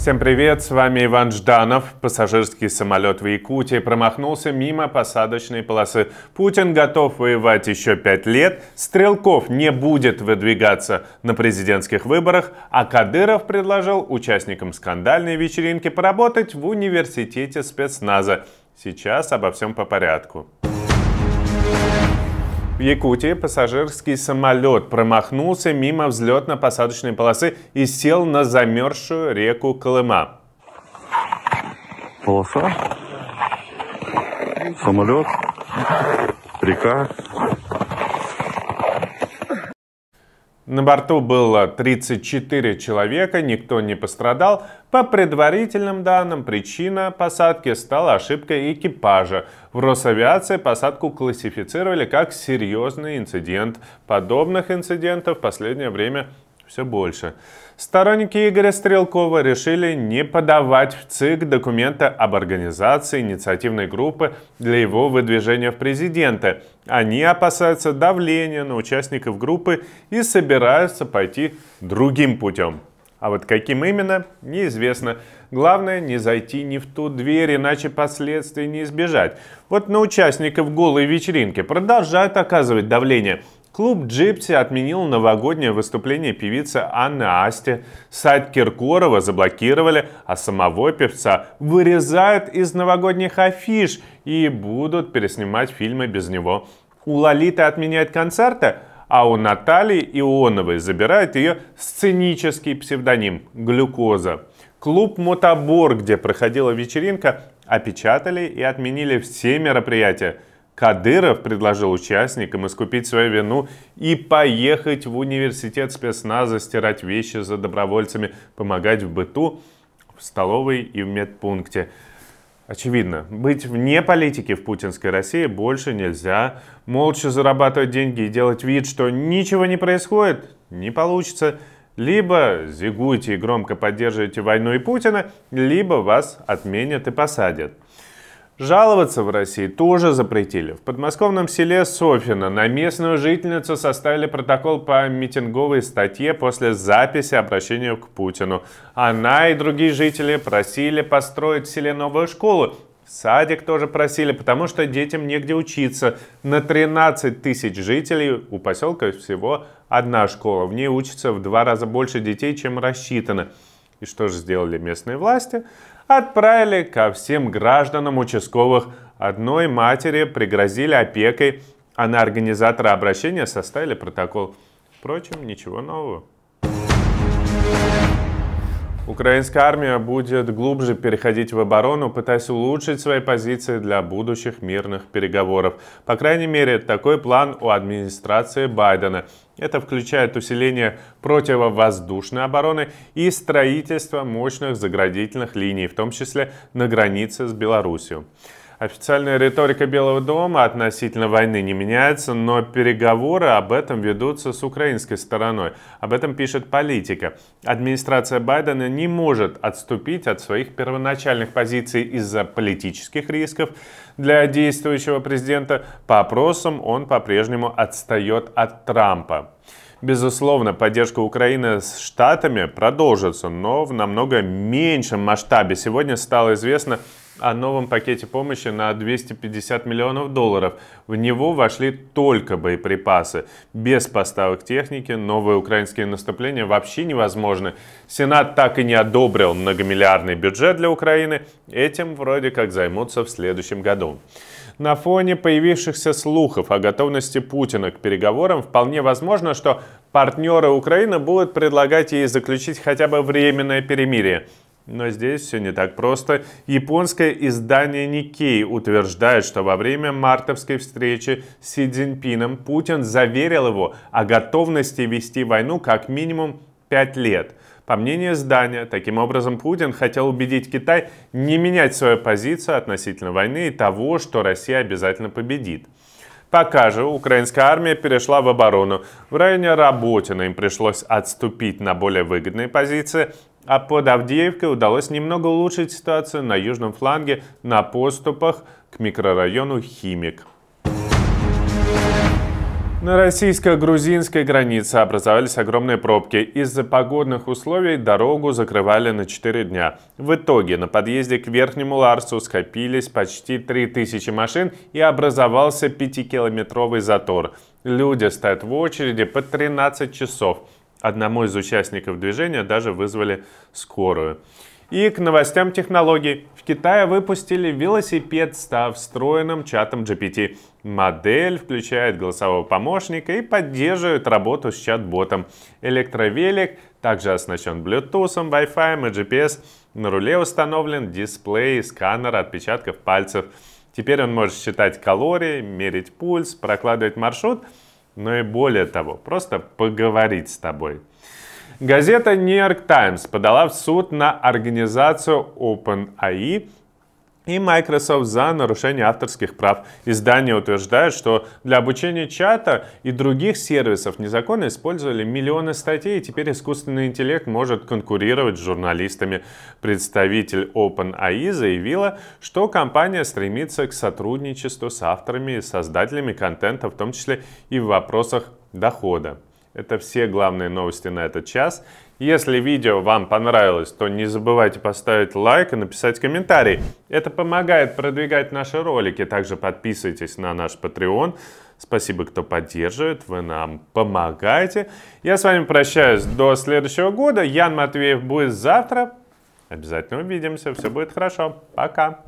Всем привет, с вами Иван Жданов. Пассажирский самолет в Якутии промахнулся мимо посадочной полосы. Путин готов воевать еще пять лет, Стрелков не будет выдвигаться на президентских выборах, а Кадыров предложил участникам скандальной вечеринки поработать в университете спецназа. Сейчас обо всем по порядку. В Якутии пассажирский самолет промахнулся мимо взлетно-посадочной полосы и сел на замерзшую реку Колыма. Полоса, самолет, река, на борту было 34 человека, никто не пострадал. По предварительным данным, причина посадки стала ошибкой экипажа. В Росавиации посадку классифицировали как серьезный инцидент. Подобных инцидентов в последнее время все больше. Сторонники Игоря Стрелкова решили не подавать в ЦИК документа об организации инициативной группы для его выдвижения в президенты. Они опасаются давления на участников группы и собираются пойти другим путем. А вот каким именно, неизвестно. Главное, не зайти не в ту дверь, иначе последствий не избежать. Вот на участников голой вечеринки продолжают оказывать давление – Клуб «Джипси» отменил новогоднее выступление певицы Анны Асти. Сайт Киркорова заблокировали, а самого певца вырезают из новогодних афиш и будут переснимать фильмы без него. У Лолиты отменяют концерты, а у Натальи Ионовой забирают ее сценический псевдоним – «Глюкоза». Клуб «Мотобор», где проходила вечеринка, опечатали и отменили все мероприятия – Кадыров предложил участникам искупить свою вину и поехать в университет спецназа, стирать вещи за добровольцами, помогать в быту, в столовой и в медпункте. Очевидно, быть вне политики в путинской России больше нельзя. Молча зарабатывать деньги и делать вид, что ничего не происходит, не получится. Либо зигуйте и громко поддерживаете войну и Путина, либо вас отменят и посадят. Жаловаться в России тоже запретили. В подмосковном селе Софина на местную жительницу составили протокол по митинговой статье после записи обращения к Путину. Она и другие жители просили построить в селе новую школу. Садик тоже просили, потому что детям негде учиться. На 13 тысяч жителей у поселка всего одна школа. В ней учатся в два раза больше детей, чем рассчитано. И что же сделали местные власти? Отправили ко всем гражданам участковых одной матери, пригрозили опекой, а на организатора обращения составили протокол. Впрочем, ничего нового. Украинская армия будет глубже переходить в оборону, пытаясь улучшить свои позиции для будущих мирных переговоров. По крайней мере, такой план у администрации Байдена. Это включает усиление противовоздушной обороны и строительство мощных заградительных линий, в том числе на границе с Беларусью. Официальная риторика Белого дома относительно войны не меняется, но переговоры об этом ведутся с украинской стороной. Об этом пишет политика. Администрация Байдена не может отступить от своих первоначальных позиций из-за политических рисков. Для действующего президента по опросам он по-прежнему отстает от Трампа. Безусловно, поддержка Украины с Штатами продолжится, но в намного меньшем масштабе. Сегодня стало известно о новом пакете помощи на 250 миллионов долларов. В него вошли только боеприпасы. Без поставок техники новые украинские наступления вообще невозможны. Сенат так и не одобрил многомиллиардный бюджет для Украины. Этим вроде как займутся в следующем году. На фоне появившихся слухов о готовности Путина к переговорам вполне возможно, что партнеры Украины будут предлагать ей заключить хотя бы временное перемирие. Но здесь все не так просто. Японское издание Никей утверждает, что во время мартовской встречи с Си Цзиньпином Путин заверил его о готовности вести войну как минимум 5 лет. По мнению издания, таким образом Путин хотел убедить Китай не менять свою позицию относительно войны и того, что Россия обязательно победит. Пока же украинская армия перешла в оборону. В районе Работина им пришлось отступить на более выгодные позиции, а под Авдеевкой удалось немного улучшить ситуацию на южном фланге на поступах к микрорайону Химик. На российско-грузинской границе образовались огромные пробки. Из-за погодных условий дорогу закрывали на 4 дня. В итоге на подъезде к Верхнему Ларсу скопились почти 3000 машин и образовался 5-километровый затор. Люди стоят в очереди по 13 часов. Одному из участников движения даже вызвали скорую. И к новостям технологий. В Китае выпустили велосипед с встроенным чатом GPT. Модель включает голосового помощника и поддерживает работу с чат-ботом. Электровелик также оснащен Bluetooth, Wi-Fi и GPS. На руле установлен дисплей сканер отпечатков пальцев. Теперь он может считать калории, мерить пульс, прокладывать маршрут, но и более того, просто поговорить с тобой. Газета New York Times подала в суд на организацию OpenAI и Microsoft за нарушение авторских прав. Издание утверждает, что для обучения чата и других сервисов незаконно использовали миллионы статей, и теперь искусственный интеллект может конкурировать с журналистами. Представитель OpenAI заявила, что компания стремится к сотрудничеству с авторами и создателями контента, в том числе и в вопросах дохода. Это все главные новости на этот час. Если видео вам понравилось, то не забывайте поставить лайк и написать комментарий. Это помогает продвигать наши ролики. Также подписывайтесь на наш Patreon. Спасибо, кто поддерживает, вы нам помогаете. Я с вами прощаюсь до следующего года. Ян Матвеев будет завтра. Обязательно увидимся, все будет хорошо. Пока.